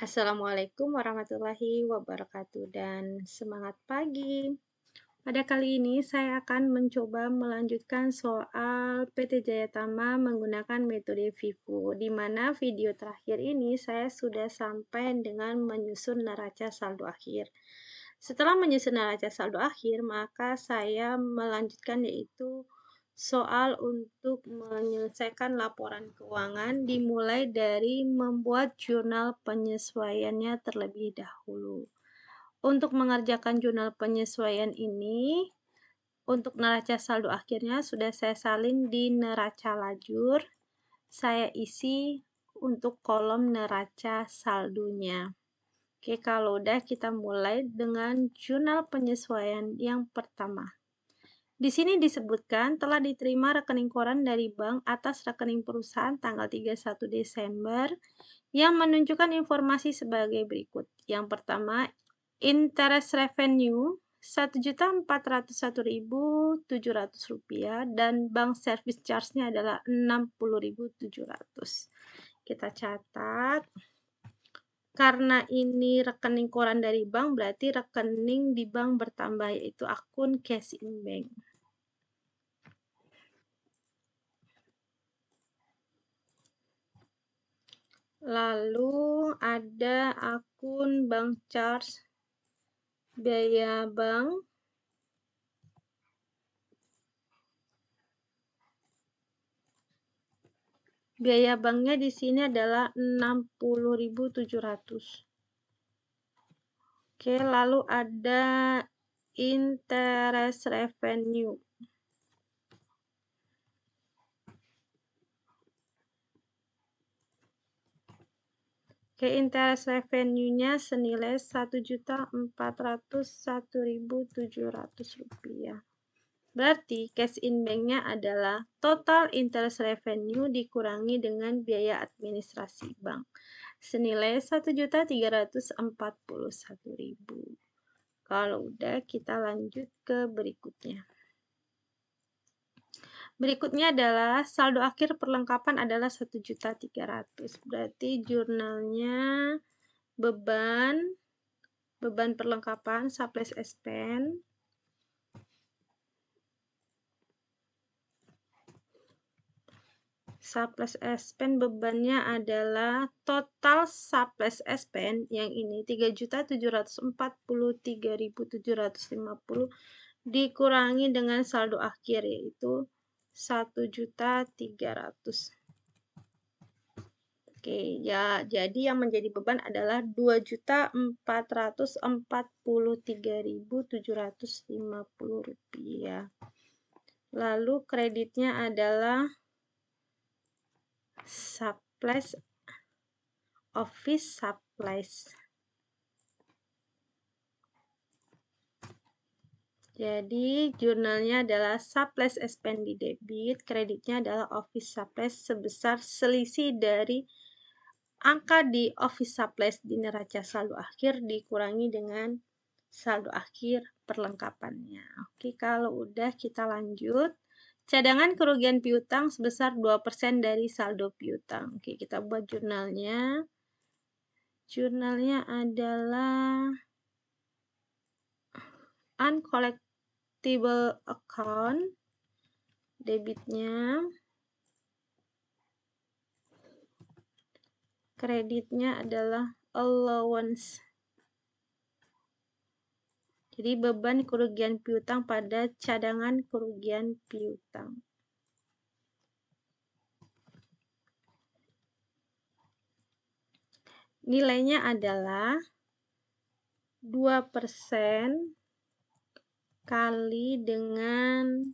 Assalamualaikum warahmatullahi wabarakatuh dan semangat pagi. Pada kali ini saya akan mencoba melanjutkan soal PT Jayatama menggunakan metode Vivo di mana video terakhir ini saya sudah sampai dengan menyusun neraca saldo akhir. Setelah menyusun neraca saldo akhir, maka saya melanjutkan yaitu soal untuk menyelesaikan laporan keuangan dimulai dari membuat jurnal penyesuaiannya terlebih dahulu. Untuk mengerjakan jurnal penyesuaian ini, untuk neraca saldo akhirnya sudah saya salin di neraca lajur. Saya isi untuk kolom neraca saldonya. Oke, kalau udah kita mulai dengan jurnal penyesuaian yang pertama. Di sini disebutkan telah diterima rekening koran dari bank atas rekening perusahaan tanggal 31 Desember yang menunjukkan informasi sebagai berikut. Yang pertama, interest revenue Rp1.401.700 dan bank service charge-nya adalah Rp60.700. Kita catat karena ini rekening koran dari bank berarti rekening di bank bertambah yaitu akun cash in bank. Lalu ada akun Bank Charge biaya bank. Biaya banknya di sini adalah 60.700. Oke, lalu ada interest revenue. Oke, interest revenue-nya senilai Rp1.401.700 rupiah. Berarti cash in bank-nya adalah total interest revenue dikurangi dengan biaya administrasi bank senilai Rp1.341.000. Kalau udah kita lanjut ke berikutnya. Berikutnya adalah saldo akhir perlengkapan adalah 1.300. Berarti jurnalnya beban beban perlengkapan supplies expense surplus expense bebannya adalah total surplus expense yang ini 3.743.750 dikurangi dengan saldo akhir yaitu satu juta tiga ratus Oke, ya jadi yang menjadi beban adalah dua juta empat empat ratus ratus puluh tiga ribu tujuh lima puluh rupiah. Lalu kreditnya adalah supplies office supplies. Jadi jurnalnya adalah surplus di debit, kreditnya adalah office surplus sebesar selisih dari angka di office surplus di neraca saldo akhir dikurangi dengan saldo akhir perlengkapannya. Oke, kalau udah kita lanjut. Cadangan kerugian piutang sebesar 2% dari saldo piutang. Oke, kita buat jurnalnya. Jurnalnya adalah uncollect table account debitnya kreditnya adalah allowance jadi beban kerugian piutang pada cadangan kerugian piutang nilainya adalah 2% kali dengan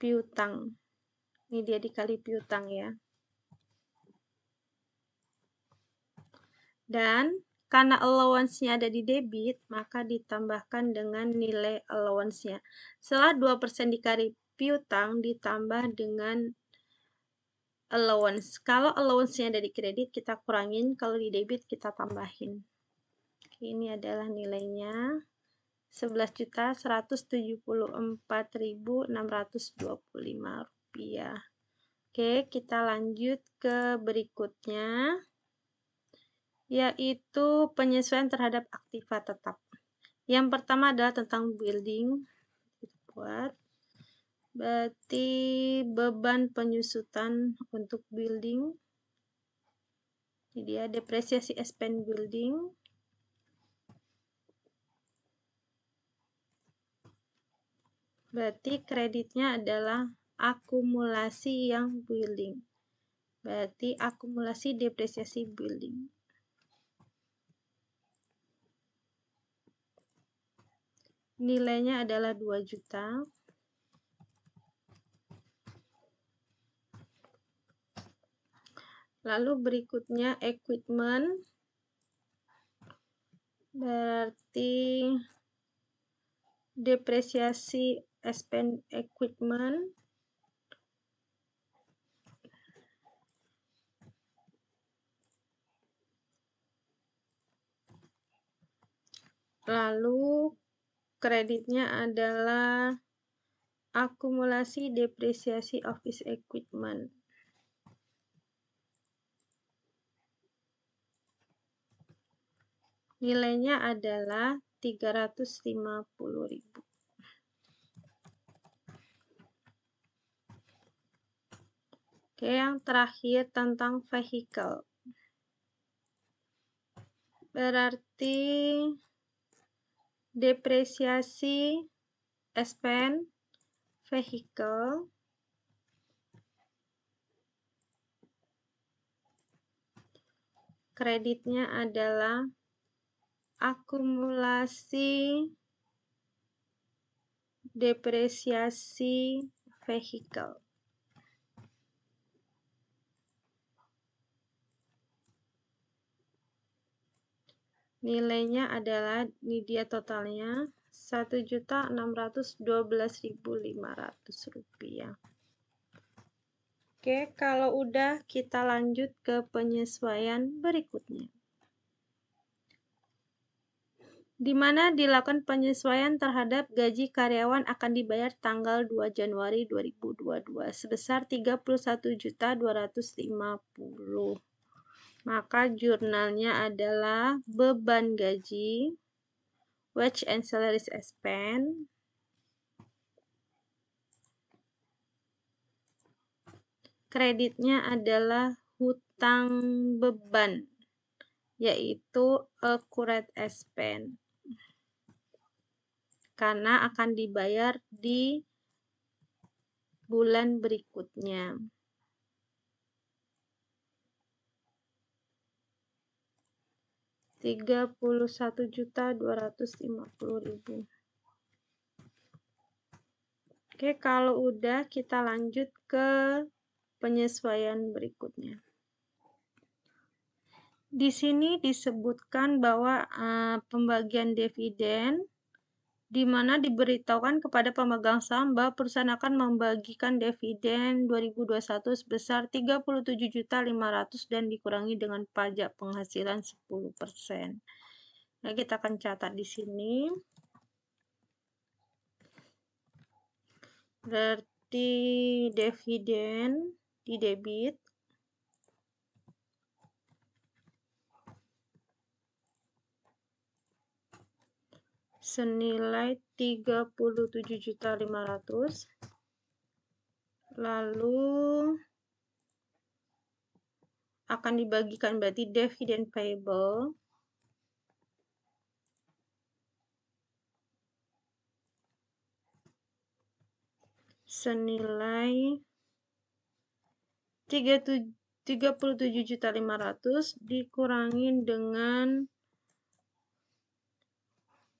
piutang. Ini dia dikali piutang ya. Dan karena allowance-nya ada di debit, maka ditambahkan dengan nilai allowance-nya. Setelah 2% dikali piutang ditambah dengan allowance. Kalau allowance-nya ada di kredit, kita kurangin. Kalau di debit, kita tambahin. Ini adalah nilainya. 11.174.625 rupiah. Oke, kita lanjut ke berikutnya, yaitu penyesuaian terhadap aktiva tetap. Yang pertama adalah tentang building. buat. Berarti beban penyusutan untuk building. Jadi ya, depresiasi expense building Berarti kreditnya adalah akumulasi yang building. Berarti akumulasi depresiasi building. Nilainya adalah 2 juta. Lalu berikutnya equipment. Berarti depresiasi expand equipment lalu kreditnya adalah akumulasi depresiasi office equipment nilainya adalah ribu. Oke, yang terakhir tentang vehicle. Berarti depresiasi expense vehicle kreditnya adalah akumulasi depresiasi vehicle. Nilainya adalah ini dia totalnya Rp1.612.500 rupiah. Oke, kalau udah kita lanjut ke penyesuaian berikutnya. Di mana dilakukan penyesuaian terhadap gaji karyawan akan dibayar tanggal 2 Januari 2022 sebesar 31.250 maka jurnalnya adalah beban gaji, wage and salaries expense, kreditnya adalah hutang beban, yaitu accurate expense, karena akan dibayar di bulan berikutnya. 31.250.000. Oke, kalau udah kita lanjut ke penyesuaian berikutnya. Di sini disebutkan bahwa uh, pembagian dividen di mana diberitahukan kepada pemegang saham bahwa perusahaan akan membagikan dividen 2021 sebesar juta 37 500 dan dikurangi dengan pajak penghasilan 10%. Nah, kita akan catat di sini. Berarti dividen di debit senilai 37.500 lalu akan dibagikan berarti dividen payable senilai 37 37.500 dikurangin dengan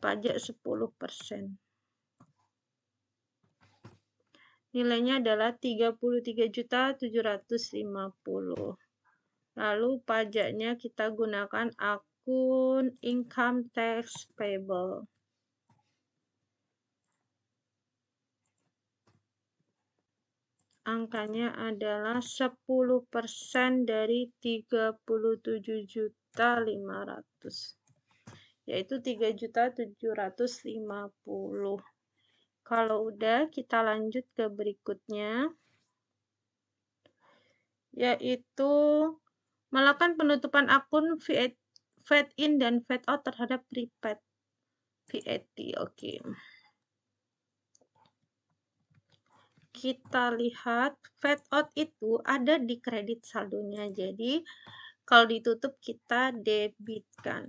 pajak 10%. Nilainya adalah 33.750. Lalu pajaknya kita gunakan akun income tax payable. angkanya adalah 10% dari 37.500 yaitu 3.750. Kalau udah, kita lanjut ke berikutnya, yaitu melakukan penutupan akun VAT, in dan VAT out terhadap prepaid VAT. Oke. Okay. Kita lihat VAT out itu ada di kredit saldonya. Jadi, kalau ditutup kita debitkan.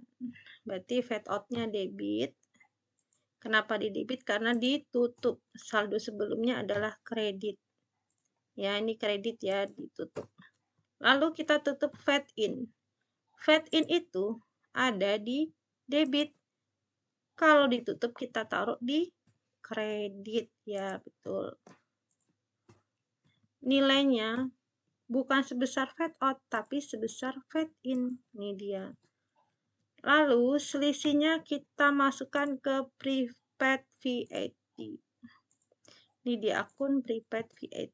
Berarti fat outnya debit. Kenapa di debit? Karena ditutup. Saldo sebelumnya adalah kredit. Ya, ini kredit ya ditutup. Lalu kita tutup fat in. fat in itu ada di debit. Kalau ditutup kita taruh di kredit ya, betul. Nilainya bukan sebesar fat out tapi sebesar fat in. Ini dia. Lalu selisihnya kita masukkan ke prepaid VAT. Ini di akun prepaid VAT.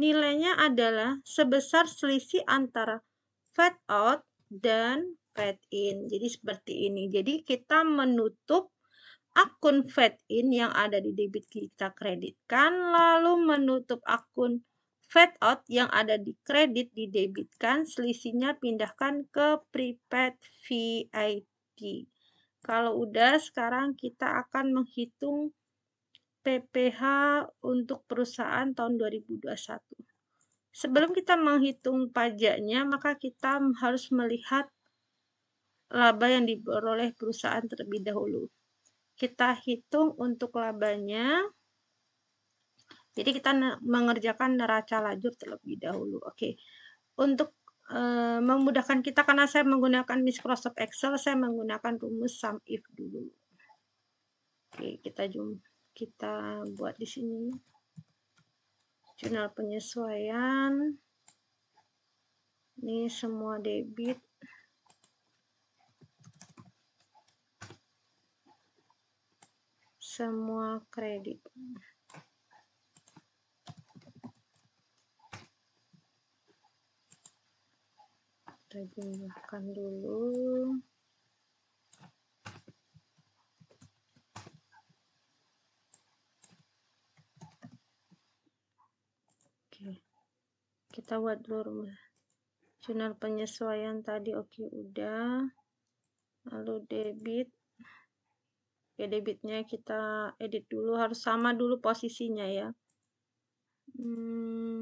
Nilainya adalah sebesar selisih antara fat out dan fat in. Jadi seperti ini. Jadi kita menutup akun fat in yang ada di debit kita kreditkan lalu menutup akun Fade out yang ada di kredit didebitkan, selisihnya pindahkan ke prepaid VIP. Kalau udah, sekarang kita akan menghitung PPH untuk perusahaan tahun 2021. Sebelum kita menghitung pajaknya, maka kita harus melihat laba yang diperoleh perusahaan terlebih dahulu. Kita hitung untuk labanya. Jadi kita mengerjakan neraca lajur terlebih dahulu. Oke. Untuk e, memudahkan kita karena saya menggunakan Microsoft Excel, saya menggunakan rumus sum if dulu. Oke, kita jum, kita buat di sini jurnal penyesuaian. Ini semua debit. Semua kredit. kita jumlahkan dulu oke kita buat dulu channel penyesuaian tadi oke udah lalu debit oke debitnya kita edit dulu harus sama dulu posisinya ya hmm.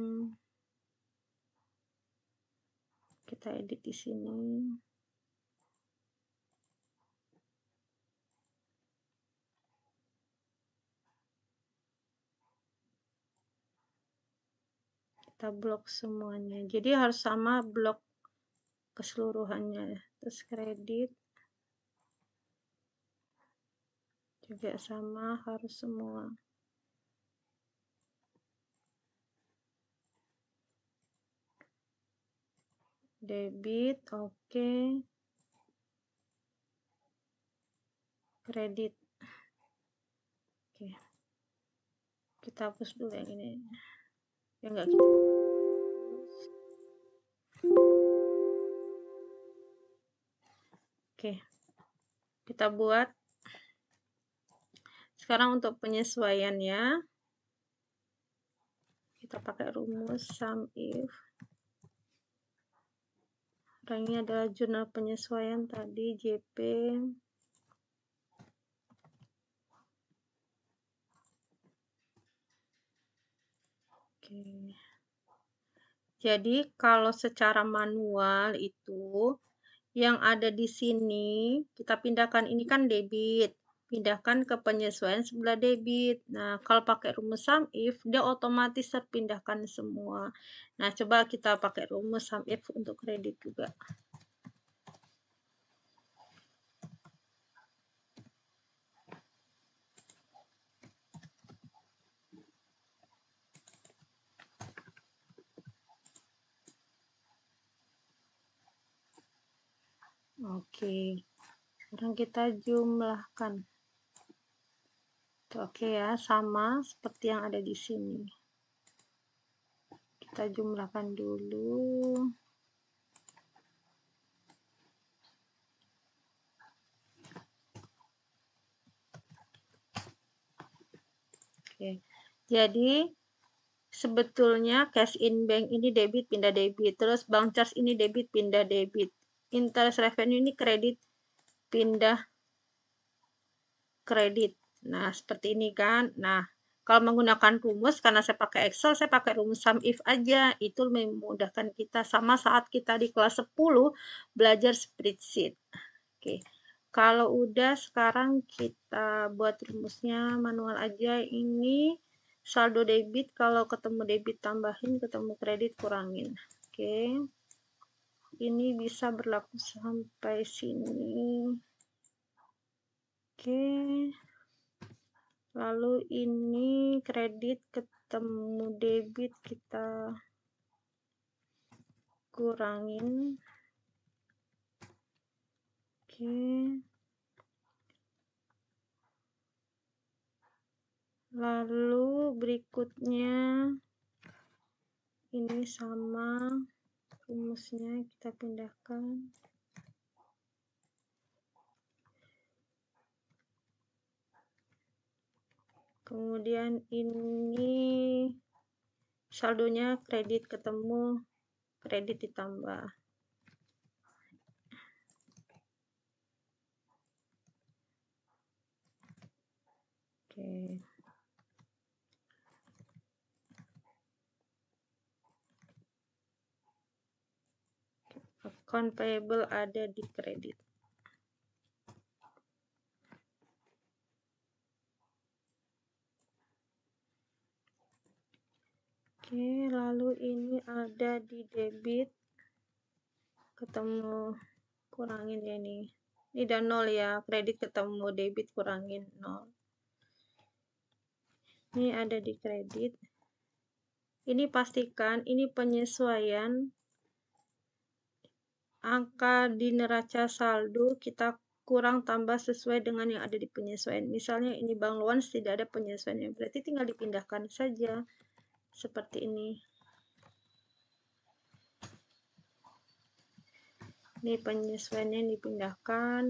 kita edit di sini kita blok semuanya jadi harus sama blok keseluruhannya terus kredit juga sama harus semua debit oke okay. kredit oke okay. kita hapus dulu yang ini ya enggak kita oke okay. kita buat sekarang untuk penyesuaiannya kita pakai rumus sum if ini adalah jurnal penyesuaian tadi JP Oke. Jadi kalau secara manual itu yang ada di sini kita pindahkan ini kan debit pindahkan ke penyesuaian sebelah debit. Nah, kalau pakai rumus sum if, dia otomatis terpindahkan semua. Nah, coba kita pakai rumus sum if untuk kredit juga. Oke, sekarang kita jumlahkan. Oke ya, sama seperti yang ada di sini. Kita jumlahkan dulu. Oke. Jadi sebetulnya cash in bank ini debit pindah debit, terus bank charge ini debit pindah debit. Interest revenue ini kredit pindah kredit. Nah, seperti ini kan. Nah, kalau menggunakan rumus, karena saya pakai Excel, saya pakai rumus sum if aja. Itu memudahkan kita sama saat kita di kelas 10 belajar spreadsheet. Oke, kalau udah sekarang kita buat rumusnya manual aja. Ini saldo debit, kalau ketemu debit tambahin, ketemu kredit kurangin. Oke, ini bisa berlaku sampai sini. Oke lalu ini kredit ketemu debit kita kurangin oke lalu berikutnya ini sama rumusnya kita pindahkan kemudian ini saldonya kredit ketemu kredit ditambah oke account payable ada di kredit oke lalu ini ada di debit ketemu kurangin ya ini ini dan nol ya kredit ketemu debit kurangin nol ini ada di kredit ini pastikan ini penyesuaian angka di neraca saldo kita kurang tambah sesuai dengan yang ada di penyesuaian. Misalnya ini bank loan tidak ada penyesuaian, berarti tinggal dipindahkan saja seperti ini ini penyesuaiannya dipindahkan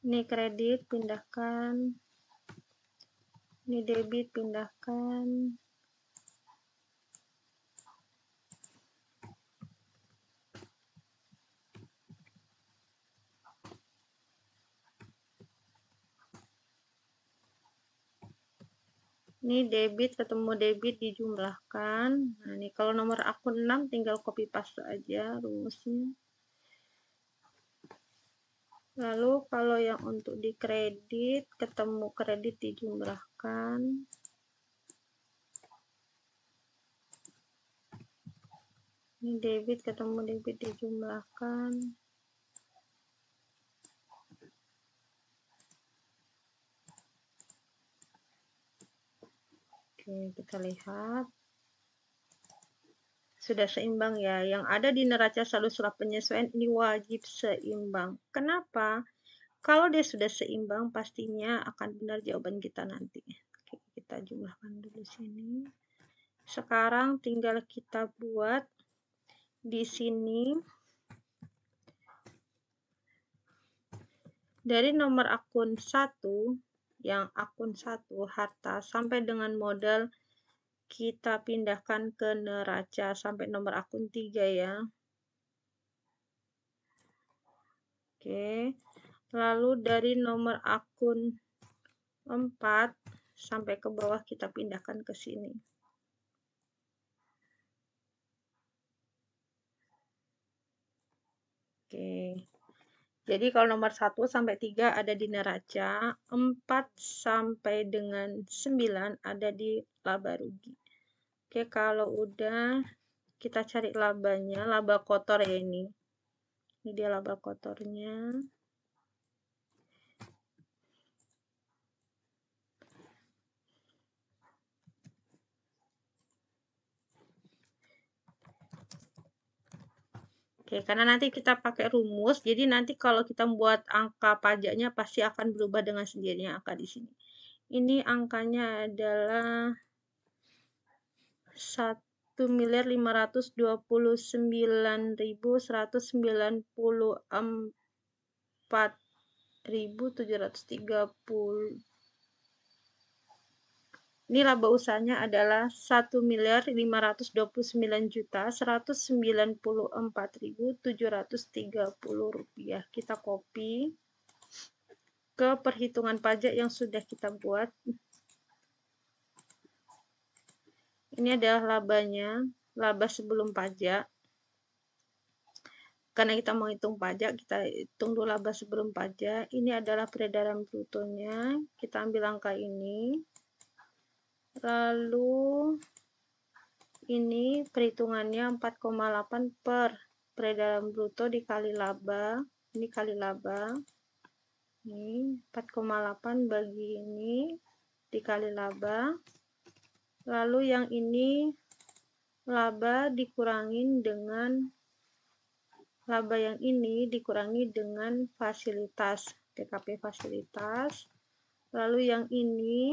ini kredit pindahkan ini debit pindahkan ini debit ketemu debit dijumlahkan nah ini kalau nomor akun 6 tinggal copy paste aja rumusnya lalu kalau yang untuk di kredit ketemu kredit dijumlahkan ini debit ketemu debit dijumlahkan Oke, kita lihat. Sudah seimbang ya. Yang ada di neraca saldo surat penyesuaian ini wajib seimbang. Kenapa? Kalau dia sudah seimbang, pastinya akan benar jawaban kita nanti. Oke, kita jumlahkan dulu sini. Sekarang tinggal kita buat di sini. Dari nomor akun 1 yang akun satu harta sampai dengan modal kita pindahkan ke neraca sampai nomor akun tiga ya. Oke. Lalu dari nomor akun empat sampai ke bawah kita pindahkan ke sini. Oke. Jadi kalau nomor 1 sampai 3 ada di neraca, 4 sampai dengan 9 ada di laba rugi. Oke, kalau udah kita cari labanya, laba kotor ya ini. Ini dia laba kotornya. Oke, karena nanti kita pakai rumus, jadi nanti kalau kita membuat angka pajaknya pasti akan berubah dengan sendirinya angka di sini. Ini angkanya adalah 1 miliar 529.194.730 ini laba usahanya adalah 1 miliar 529 juta 194.730 rupiah. Kita copy ke perhitungan pajak yang sudah kita buat. Ini adalah labanya, laba sebelum pajak. Karena kita menghitung pajak, kita hitung dulu laba sebelum pajak. Ini adalah peredaran brutonya. Kita ambil angka ini lalu ini perhitungannya 4,8 per peredaran bruto dikali laba ini kali laba ini 4,8 bagi ini dikali laba lalu yang ini laba dikurangin dengan laba yang ini dikurangi dengan fasilitas TKP fasilitas lalu yang ini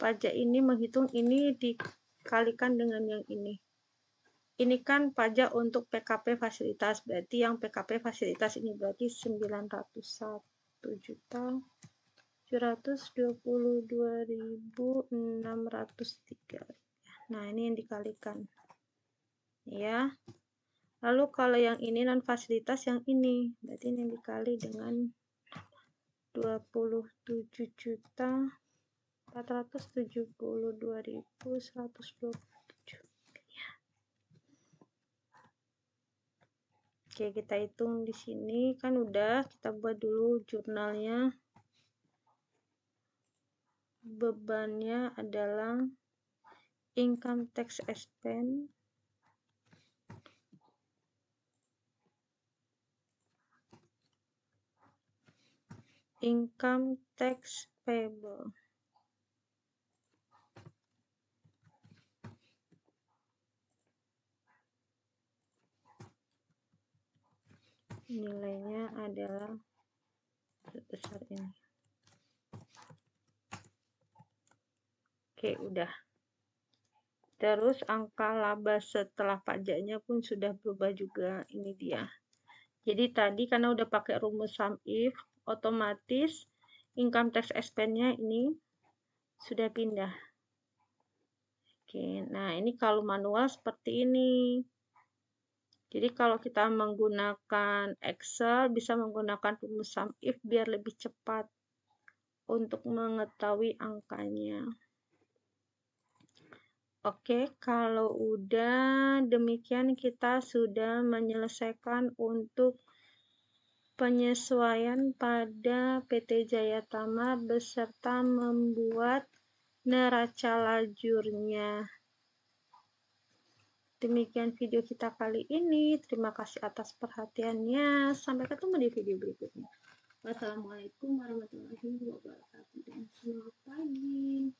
pajak ini menghitung ini dikalikan dengan yang ini. Ini kan pajak untuk PKP fasilitas, berarti yang PKP fasilitas ini berarti 901 juta 722.603. Nah, ini yang dikalikan. Ya. Lalu kalau yang ini non fasilitas yang ini, berarti ini yang dikali dengan 27 juta tujuh. Oke, kita hitung di sini kan udah kita buat dulu jurnalnya. Bebannya adalah income tax expense income tax payable nilainya adalah sebesar ini oke udah terus angka laba setelah pajaknya pun sudah berubah juga ini dia jadi tadi karena udah pakai rumus sum if otomatis income tax expense-nya ini sudah pindah Oke, nah ini kalau manual seperti ini. Jadi kalau kita menggunakan Excel bisa menggunakan rumus sum if biar lebih cepat untuk mengetahui angkanya. Oke, kalau udah demikian kita sudah menyelesaikan untuk penyesuaian pada PT Jayatama beserta membuat neraca lajurnya. Demikian video kita kali ini. Terima kasih atas perhatiannya. Sampai ketemu di video berikutnya. Wassalamualaikum warahmatullahi wabarakatuh. Dan selamat pagi.